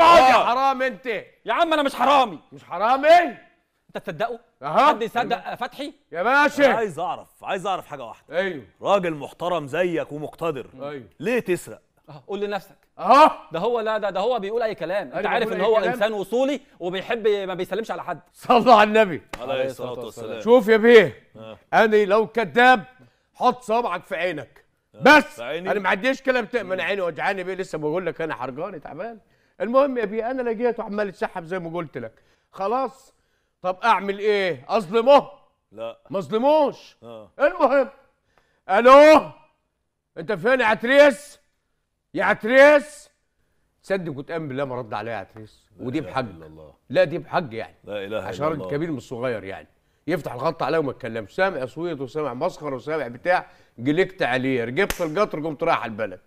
اقعد يا آه. حرام انت يا عم انا مش حرامي مش حرامي انت تصدقه اها حد يصدق فتحي يا باشا عايز اعرف عايز اعرف حاجه واحده ايوه راجل محترم زيك ومقتدر ايوه ليه تسرق اه قول لنفسك اهو ده هو لا ده ده هو بيقول اي كلام انت أيوه، عارف ان هو انسان وصولي وبيحب ما بيسلمش على حد صلى على النبي عليه الصلاه والسلام شوف يا بيه آه. انا لو كذاب حط صبعك في عينك آه. بس انا ما عنديش كلام من عيني وجعاني بيه لسه بقول لك انا حرجاني تعبان المهم يا بي انا لقيته عمال يتسحب زي ما قلت لك خلاص طب اعمل ايه اظلمه لا ما اظلموش آه. المهم الو انت فين يا عتريس يا عتريس تصدق وتأمن بالله ما رد عليا يا عتريس ودي بحق الله. لا دي بحق يعني لا اله الا الله كبير من الصغير يعني يفتح الخط عليه وما يتكلمش سامع صويت وسامع مسخر وسامع بتاع جلكت عليه رجبت القطر قمت رايح على البلد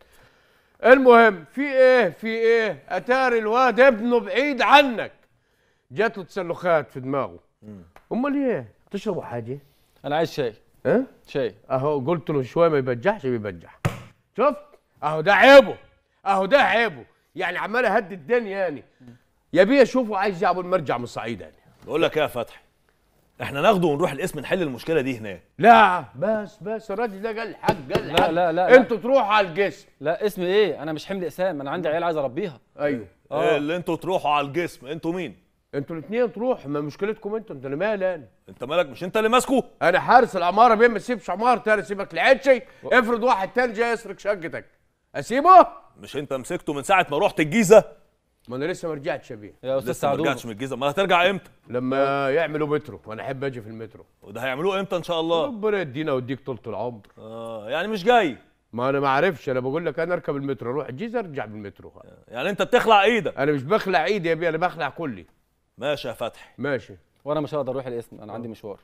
المهم في ايه في ايه اتاري الواد ابنه بعيد عنك جات له تسلخات في دماغه امال ايه تشربوا حاجه انا عايز شاي ها أه؟ شاي اهو قلت له شويه ما يبجحش بيبجح شفت اهو ده عيبه اهو ده عيبه يعني عمال اهدي الدنيا يعني يا بيه شوفوا عايز يعمل مرجع من الصعيد يعني بقول لك ايه يا فتحي احنا ناخده ونروح الاسم نحل المشكله دي هناك لا بس بس الراجل ده قال الحاج قال لا لا لا انتوا تروحوا على الجسم لا اسم ايه انا مش حمل اسام انا عندي عيال عايز اربيها ايوه اه إيه اللي انتوا تروحوا على الجسم انتوا مين انتوا الاثنين تروح ما مشكلتكم انتوا انت اللي مالي يعني. انا انت مالك مش انت اللي ماسكه انا حارس العماره بين ما تسيبش عمار تاني سيبك لعيشي افرض واحد تاني جاي يسرق شقتك اسيبه مش انت مسكته من ساعه ما رحت الجيزه ما انا لسه ما رجعتش يا بيه يا استاذ سعدون ما رجعتش من الجيزه ما هترجع امتى لما يعملوا مترو وانا احب اجي في المترو وده هيعملوه امتى ان شاء الله ربنا يدينا ويديك طولة العمر اه يعني مش جاي ما انا ما اعرفش انا بقول لك انا اركب المترو اروح الجيزه ارجع بالمترو يعني انت بتخلع ايدك انا مش بخلع ايدي يا بيه انا بخلع كلي ماشي يا فتحي ماشي وانا مش هقدر اروح الاسم انا عندي مشوار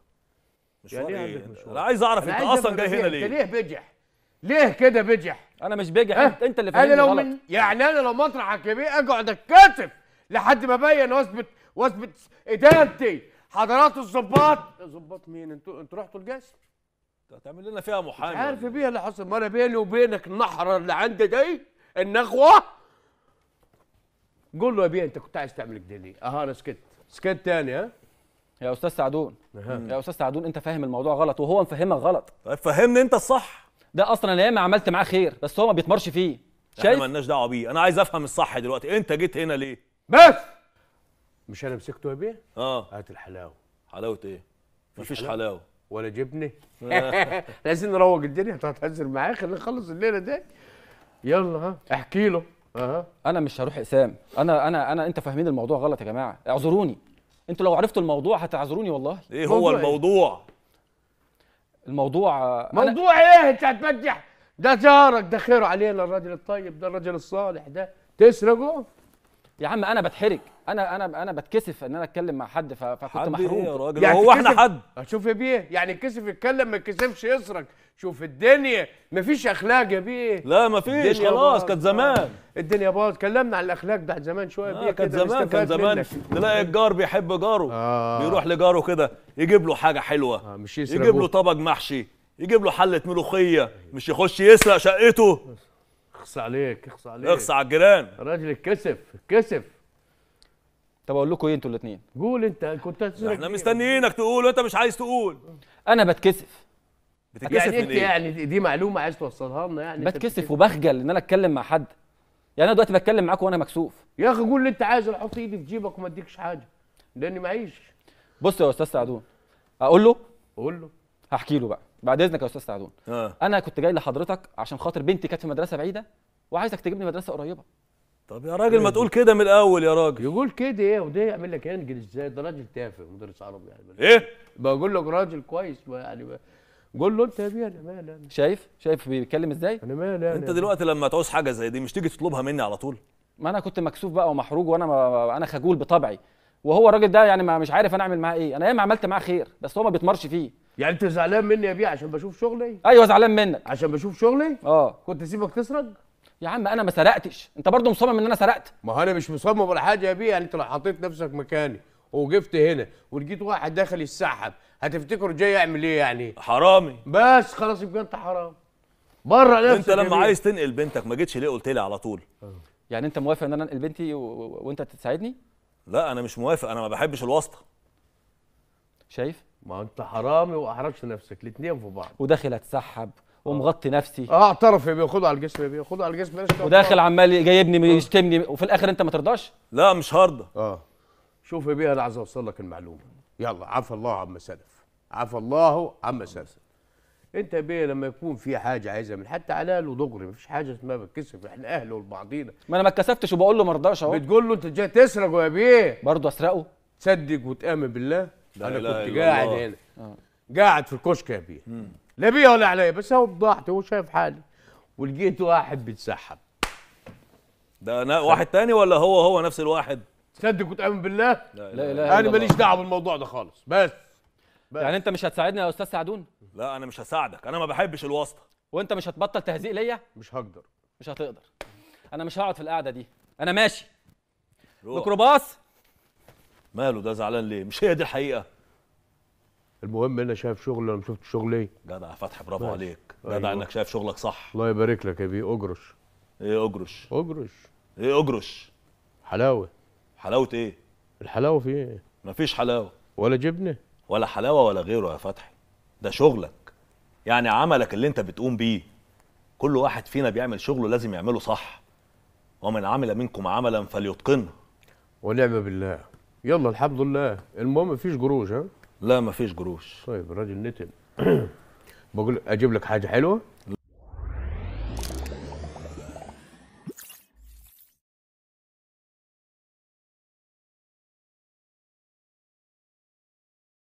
مشوار يعني ايه مشوار. انا عايز اعرف انت اصلا جاي هنا ليه ليه بجح ليه كده بجح انا مش باجي أه؟ انت اللي فاهمني انا لو غلط. من يعني انا لو مطرحك يا بيه اقعد اتكتف لحد ما ابين واثبت واثبت ادانتي حضرات الظباط ظباط مين انتوا انتوا رحتوا الجسر هتعمل لنا فيها محامي عارف بيها إيه؟ اللي حصل ما انا بيني وبينك النحره اللي عندي دي النخوه قول له يا بيه انت كنت عايز تعمل كده ليه؟ اها انا سكت سكت تاني ها يا استاذ سعدون يا استاذ سعدون انت فاهم الموضوع غلط وهو مفهمك غلط طيب فهمني انت الصح ده اصلا انا ياما عملت معاه خير بس هو ما بيتمرش فيه شايف احنا مالناش دعوه بيه انا عايز افهم الصح دلوقتي انت جيت هنا ليه بس مش انا مسكته يا بيه اه هات الحلاوه حلاوه ايه مفيش حلاوه, حلاوة. ولا جبنه لازم نروج الدنيا هتهزر معاه خلينا نخلص الليله دي يلا ها احكي له أه. انا مش هروح اقسام انا انا انا انت فاهمين الموضوع غلط يا جماعه اعذروني انتوا لو عرفتوا الموضوع هتعذروني والله ايه هو الموضوع الموضوع موضوع ايه انت هتمدح ده جارك ده خير علينا الراجل الطيب ده الراجل الصالح ده تسرقه يا عم انا بتحرج انا انا انا بتكسف ان انا اتكلم مع حد فكنت إيه محروم يا راجل يعني هو احنا حد شوف يا إيه؟ بيه يعني اتكسف يتكلم ما يتكسفش يسرق شوف الدنيا مفيش اخلاق يا بيه لا مفيش خلاص كانت زمان الدنيا باظت كلمنا عن الاخلاق بعد زمان شويه آه بيه كانت زمان كان زمان تلاقي الجار بيحب جاره آه بيروح لجاره كده يجيب له حاجه حلوه آه مش يجيب له طبق محشي يجيب له حله ملوخيه مش يخش يسرق شقته اخص عليك اخص عليك اخص على الجيران راجل اتكسف اتكسف طب اقول لكم ايه انتوا الاثنين قول انت كنت احنا مستنيينك تقول وانت مش عايز تقول انا بتكسف بتتكسف يعني من ايه؟ يعني دي معلومه عايز توصلها لنا يعني بتكسف وبخجل ان انا اتكلم مع حد يعني انا دلوقتي بتكلم معاك وانا مكسوف يا اخي قول اللي انت عايزه احط ايدي في جيبك وما اديكش حاجه لاني معيش بص يا استاذ سعدون اقول له قول له هحكي له بقى بعد اذنك يا استاذ سعدون آه. انا كنت جاي لحضرتك عشان خاطر بنتي كانت في مدرسه بعيده وعايزك تجيبني مدرسه قريبه طب يا راجل ما إيه؟ تقول كده من الاول يا راجل يقول كده ايه وده يعمل لك انجل ازاي ده راجل تافه مدرس عربي يعني ايه بقول لك راجل كويس يعني قول له انت يا بيه انا مال انا شايف شايف بيتكلم ازاي انا انا انت دلوقتي لما تعوز حاجه زي دي مش تيجي تطلبها مني على طول ما انا كنت مكسوف بقى ومحروج وانا ما انا خجول بطبعي وهو الراجل ده يعني ما مش عارف انا اعمل معاه ايه انا ياما عملت معاه خير بس هو ما بيتمرش فيه يعني انت زعلان مني يا بيه عشان بشوف شغلي ايوه زعلان منك عشان بشوف شغلي اه كنت سيبك تسرق يا عم انا ما سرقتش انت برضه مصمم ان انا سرقت ما انا مش مصمم ولا حاجه يا بيه يعني انت لو حطيت نفسك مكاني وقفت هنا ولقيت واحد داخل يتسحب هتفتكره جاي يعمل ايه يعني حرامي بس خلاص يبقى انت حرام بره نفسك انت لما عايز تنقل بنتك ما جيتش ليه قلت لي على طول أه. يعني انت موافق ان انا انقل بنتي و... وانت تساعدني لا انا مش موافق انا ما بحبش الواسطه شايف ما انت حرامي واحرجت نفسك الاثنين في بعض وداخل اتسحب ومغطي آه. نفسي اه اعترف يا بيه خده على الجسم يا بيه خده على الجسم وداخل عمال جايبني آه. يشتمني وفي الاخر انت ما ترضاش لا مش هرضى اه شوف يا بيه انا عايز اوصل لك المعلومه يلا عفى الله عما سلف عفى الله عما سلف انت بيه لما يكون في حاجه عايزها من حتى حلال ودغري مفيش حاجه اسمها بتكسف احنا اهل ولبعضينا ما انا ما اتكسفتش وبقول له ما رضاش اهو بتقول له انت جاي تسرق يا بيه برضه اسرقه تصدق وتامن بالله انا كنت قاعد هنا آه. قاعد في الكشك يا بيه لا بيه ولا عليا بس هو ضحت هو شايف حالي ولقيت واحد بيتسحب ده أنا واحد تاني ولا هو هو نفس الواحد تصدق وتؤمن بالله لا لا لا انا ماليش دعوه بالموضوع ده خالص بس, بس. يعني انت مش هتساعدني يا استاذ سعدون لا انا مش هساعدك انا ما بحبش الواسطه وانت مش هتبطل تهزيق ليا مش هقدر مش هتقدر انا مش هقعد في القعده دي انا ماشي ميكروباص ماله ده زعلان ليه مش هي دي الحقيقه المهم انا شايف شغل انا ما شفتش شغل ايه جدع فتحي برافو ماشي. عليك جدع أيوة. انك شايف شغلك صح الله يبارك لك يا بيه اجرش ايه اجرش اجرش ايه اجرش حلاوه حلاوه ايه الحلاوه في ايه مفيش حلاوه ولا جبنه ولا حلاوه ولا غيره يا فتحي ده شغلك يعني عملك اللي انت بتقوم بيه كل واحد فينا بيعمل شغله لازم يعمله صح ومن عمل منكم عملا فليتقنه ونعم بالله يلا الحمد لله المهم مفيش قروش ها لا مفيش قروش طيب الراجل نتن بقول اجيب لك حاجه حلوه